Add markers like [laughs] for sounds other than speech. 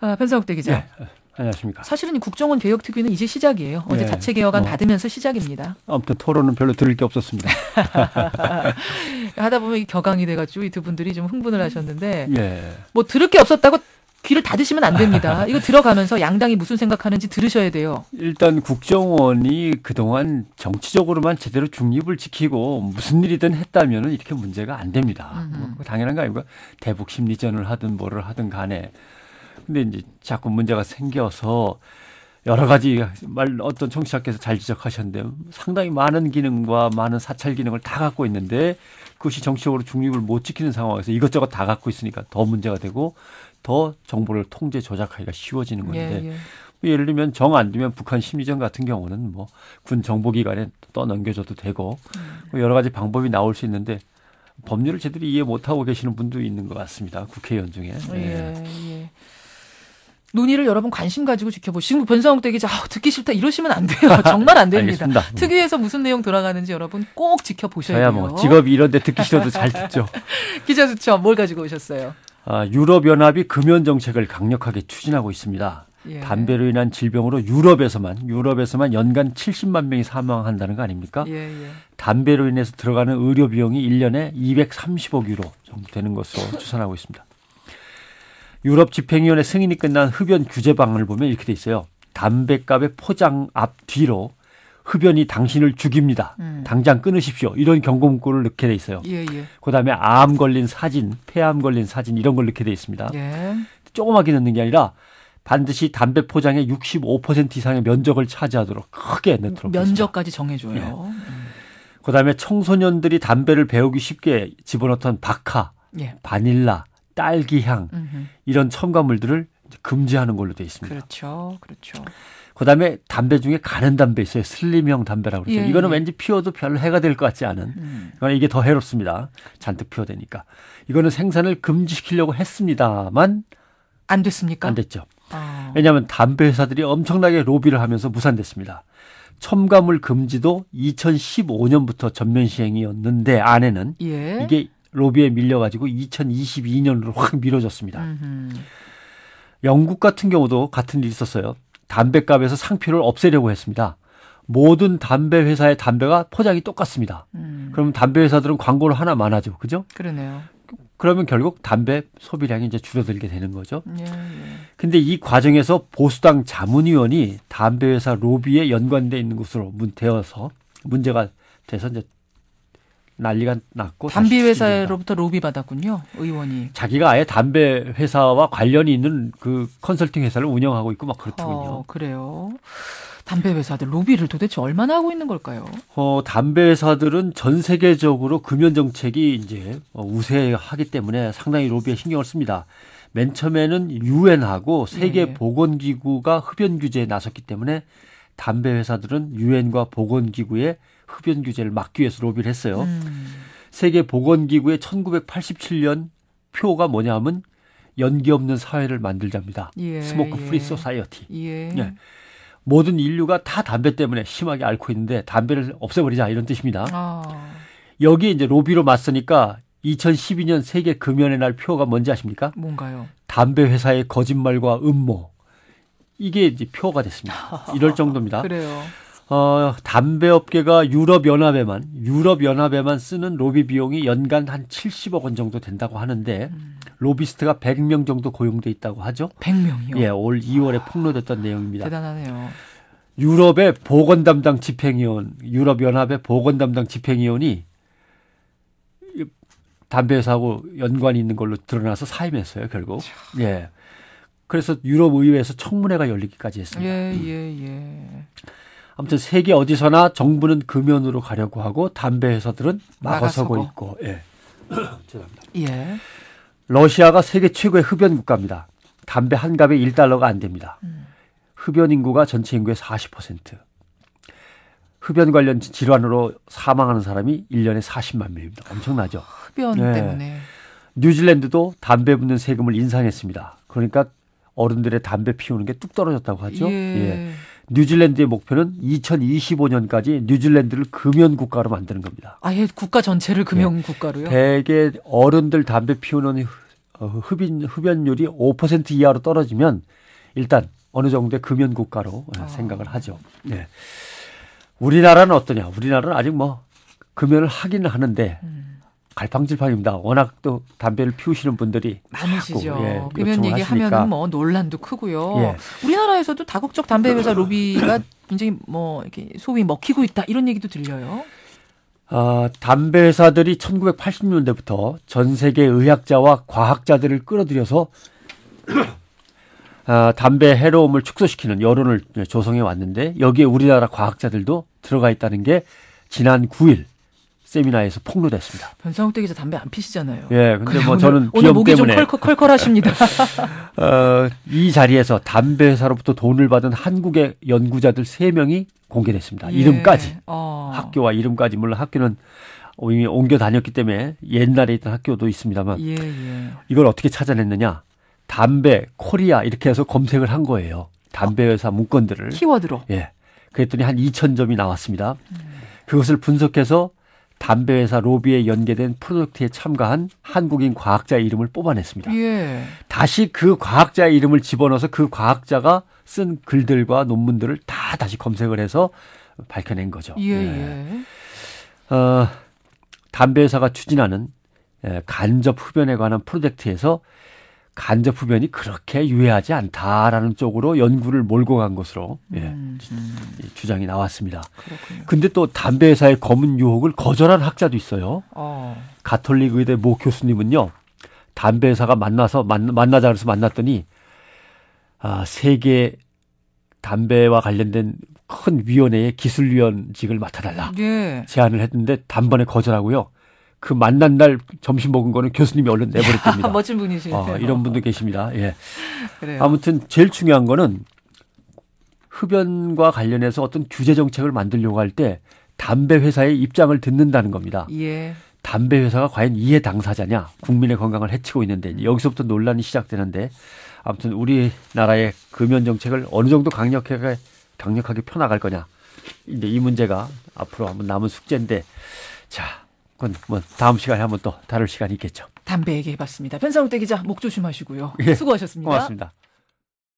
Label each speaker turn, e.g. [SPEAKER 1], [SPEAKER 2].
[SPEAKER 1] 아, 편사옥대 기자. 네. 예, 안녕하십니까. 사실은 국정원 개혁 특위는 이제 시작이에요. 어제 네. 자체 개혁안 뭐. 받으면서 시작입니다.
[SPEAKER 2] 아무튼 토론은 별로 들을 게 없었습니다. [laughs]
[SPEAKER 1] 하다 보면 격앙이 돼가지고 이 두 분들이 좀 흥분을 하셨는데 네. 뭐 들을 게 없었다고 귀를 닫으시면 안 됩니다. [laughs] 이거 들어가면서 양당이 무슨 생각하는지 들으셔야 돼요.
[SPEAKER 2] 일단 국정원이 그동안 정치적으로만 제대로 중립을 지키고 무슨 일이든 했다면 이렇게 문제가 안 됩니다. 뭐 당연한 거 아닙니까? 대북 심리전을 하든 뭐를 하든 간에 근데 이제 자꾸 문제가 생겨서 여러 가지 말 어떤 청취자께서 잘 지적하셨는데 상당히 많은 기능과 많은 사찰 기능을 다 갖고 있는데 그것이 정치적으로 중립을 못 지키는 상황에서 이것저것 다 갖고 있으니까 더 문제가 되고 더 정보를 통제 조작하기가 쉬워지는 건데 예, 예. 뭐 예를 들면 정 안 되면 북한 심리전 같은 경우는 뭐 군 정보기관에 떠넘겨줘도 되고 음. 여러 가지 방법이 나올 수 있는데 법률을 제대로 이해 못하고 계시는 분도 있는 것 같습니다. 국회의원 중에. 예. 예.
[SPEAKER 1] 예. 논의를 여러분 관심 가지고 지켜보시고 변상욱 대기자 아, 듣기 싫다 이러시면 안 돼요. [laughs] 정말 안 됩니다. 음. 특위에서 무슨 내용 돌아가는지 여러분 꼭 지켜보셔야 뭐 돼요. 뭐 직업이 이런데 듣기 싫어도 잘 듣죠. [laughs] 기자 수첩 뭘 가지고 오셨어요?
[SPEAKER 2] 아, 유럽연합이 금연 정책을 강력하게 추진하고 있습니다. 예. 담배로 인한 질병으로 유럽에서만 유럽에서만 연간 70만 명이 사망한다는 거 아닙니까? 예, 예. 담배로 인해서 들어가는 의료 비용이 1년에 230억 유로 정도 되는 것으로 추산하고 있습니다. 유럽 집행위원회 승인이 끝난 흡연 규제 방안을 보면 이렇게 돼 있어요. 담배갑의 포장 앞 뒤로 흡연이 당신을 죽입니다. 음. 당장 끊으십시오. 이런 경고 문구를 넣게 돼 있어요. 예, 예. 그다음에 암 걸린 사진, 폐암 걸린 사진 이런 걸 넣게 돼 있습니다. 예. 조그맣게 넣는 게 아니라 반드시 담배 포장의 65% 이상의 면적을 차지하도록 크게 넣도록
[SPEAKER 1] 면적까지 정해줘요. 네. 음.
[SPEAKER 2] 그다음에 청소년들이 담배를 배우기 쉽게 집어넣던 바카, 예. 바닐라, 딸기향 이런 첨가물들을 금지하는 걸로 되어 있습니다. 그렇죠. 그렇죠. 그다음에 담배 중에 가는 담배 있어요. 슬림형 담배라고 그러죠. 예, 이거는 예. 왠지 피워도 별로 해가 될 것 같지 않은. 음. 그러니까 이게 더 해롭습니다. 잔뜩 피워대니까. 이거는 생산을 금지시키려고 했습니다만 안 됐습니까? 안 됐죠. 아. 왜냐하면 담배 회사들이 엄청나게 로비를 하면서 무산됐습니다. 첨가물 금지도 2015년부터 전면 시행이었는데 안에는 예. 이게 로비에 밀려가지고 2022년으로 확 미뤄졌습니다. 음흠. 영국 같은 경우도 같은 일이 있었어요. 담배값에서 상표를 없애려고 했습니다. 모든 담배 회사의 담배가 포장이 똑같습니다. 음. 그면 담배 회사들은 광고를 하나 많아져, 그죠? 그러네요. 그러면 결국 담배 소비량이 이제 줄어들게 되는 거죠. 예, 예. 근데 이 과정에서 보수당 자문위원이 담배 회사 로비에 연관돼 있는 것으로 문 되어서 문제가 돼서 이제 난리가 났고 담배
[SPEAKER 1] 회사로부터 로비 받았군요
[SPEAKER 2] 의원이 자기가 아예 담배 회사와 관련이 있는 그 컨설팅 회사를 운영하고 있고 막 그렇더군요. 어,
[SPEAKER 1] 그래요. 담배 회사들 로비를 도대체 얼마나 하고 있는 걸까요?
[SPEAKER 2] 어, 담배 회사들은 전 세계적으로 금연 정책이 이제 어, 우세하기 때문에 상당히 로비에 신경을 씁니다. 맨 처음에는 유엔하고 세계 네. 보건 기구가 흡연 규제에 나섰기 때문에 담배 회사들은 유엔과 보건 기구에 흡연 규제를 막기 위해서 로비를 했어요. 음. 세계 보건기구의 1987년 표가 뭐냐면 연기 없는 사회를 만들자입니다. 예, 스모크 예. 프리 소사이어티. 예. 예. 모든 인류가 다 담배 때문에 심하게 앓고 있는데 담배를 없애버리자 이런 뜻입니다. 아. 여기 에 이제 로비로 맞서니까 2012년 세계 금연의 날 표가 뭔지 아십니까? 뭔가요? 담배 회사의 거짓말과 음모. 이게 이제 표가 됐습니다. 이럴 정도입니다. [laughs] 그래요. 어, 담배 업계가 유럽 연합에만 유럽 연합에만 쓰는 로비 비용이 연간 한 70억 원 정도 된다고 하는데 음. 로비스트가 100명 정도 고용돼 있다고 하죠. 100명이요. 예, 올 2월에 와. 폭로됐던 내용입니다.
[SPEAKER 1] 대단하네요.
[SPEAKER 2] 유럽의 보건 담당 집행위원, 유럽 연합의 보건 담당 집행위원이 담배 사하고 연관이 있는 걸로 드러나서 사임했어요, 결국. 참. 예. 그래서 유럽 의회에서 청문회가 열리기까지 했습니다.
[SPEAKER 1] 예, 예, 예.
[SPEAKER 2] 아무튼 세계 어디서나 정부는 금연으로 가려고 하고 담배 회사들은 막아서고 있고. 예. [coughs] 죄송합니다. 예. 러시아가 세계 최고의 흡연 국가입니다. 담배 한 갑에 1달러가 안 됩니다. 음. 흡연 인구가 전체 인구의 40%. 흡연 관련 질환으로 사망하는 사람이 1년에 40만 명입니다. 엄청나죠. 흡연 네. 때문에. 뉴질랜드도 담배 붙는 세금을 인상했습니다. 그러니까 어른들의 담배 피우는 게 뚝 떨어졌다고 하죠. 예. 예. 뉴질랜드의 목표는 2025년까지 뉴질랜드를 금연 국가로 만드는 겁니다.
[SPEAKER 1] 아예 국가 전체를 금연 네. 국가로요?
[SPEAKER 2] 대개 어른들 담배 피우는 어, 흡인 흡연율이 5% 이하로 떨어지면 일단 어느 정도의 금연 국가로 예, 아. 생각을 하죠. 네. 우리나라는 어떠냐? 우리나라는 아직 뭐 금연을 하기는 하는데 음. 갈팡질팡입니다. 워낙 또 담배를 피우시는 분들이 많으시죠. 자꾸, 예, 금연 얘기하면 뭐
[SPEAKER 1] 논란도 크고요. 예. 우리나라에서도 다국적 담배 회사 로비가 굉장히 뭐 이렇게 소위 먹히고 있다 이런 얘기도 들려요.
[SPEAKER 2] 아, 담배 회사들이 1980년대부터 전 세계 의학자와 과학자들을 끌어들여서 [coughs] 아, 담배 해로움을 축소시키는 여론을 조성해 왔는데 여기에 우리나라 과학자들도 들어가 있다는 게 지난 9일 세미나에서 폭로됐습니다.
[SPEAKER 1] 변상욱 기자 담배 안 피시잖아요. 예, 근데 뭐 오늘, 저는 오늘 목이 때문에. 좀 컬컬, 컬컬하십니다. [laughs]
[SPEAKER 2] 어, 이 자리에서 담배 회사로부터 돈을 받은 한국의 연구자들 3명이 공개됐습니다. 예. 이름까지. 어. 학교와 이름까지. 물론 학교는 이미 옮겨 다녔기 때문에 옛날에 있던 학교도 있습니다만 예, 예. 이걸 어떻게 찾아냈느냐. 담배, 코리아 이렇게 해서 검색을 한 거예요. 담배 회사 문건들을. 키워드로. 예. 그랬더니 한2 0점이 나왔습니다. 음. 그것을 분석해서 담배 회사 로비에 연계된 프로젝트에 참가한 한국인 과학자의 이름을 뽑아냈습니다. 예. 다시 그 과학자의 이름을 집어넣어서 그 과학자가 쓴 글들과 논문들을 다 다시 검색을 해서 밝혀낸 거죠. 예. 예. 예. 어, 담배 회사가 추진하는 예, 간접 흡연에 관한 프로젝트에서 간접 흡연이 그렇게 유해하지 않다라는 쪽으로 연구를 몰고 간 것으로 예, 음, 주장이 나왔습니다. 그렇 근데 또 담배 회사의 검은 유혹을 거절한 학자도 있어요. 어. 가톨릭 의대 모 교수님은요. 담배 회사가 만나서 만, 만나자 그래서 만났더니 아, 세계 담배와 관련된 큰 위원회의 기술위원직을 맡아달라 예. 제안을 했는데 단번에 거절하고요. 그 만난 날 점심 먹은 거는 교수님이 얼른 [laughs] 내버릴 겁니다. 멋진 분이시네요. 어, 이런 분도 계십니다. 예. 그래요. 아무튼 제일 중요한 거는 흡연과 관련해서 어떤 규제 정책을 만들려고 할 때 담배 회사의 입장을 듣는다는 겁니다. 예. 담배 회사가 과연 이해 당사자냐, 국민의 건강을 해치고 있는데 여기서부터 논란이 시작되는데 아무튼 우리나라의 금연 정책을 어느 정도 강력하게 강력하게 펴나갈 거냐. 이제 이 문제가 앞으로 한번 남은 숙제인데 자 그건 뭐 다음 시간에 한번 또 다룰 시간이 있겠죠.
[SPEAKER 1] 담배 얘기해봤습니다. 편상욱대 기자 목 조심하시고요. 예. 수고하셨습니다. 고맙습니다.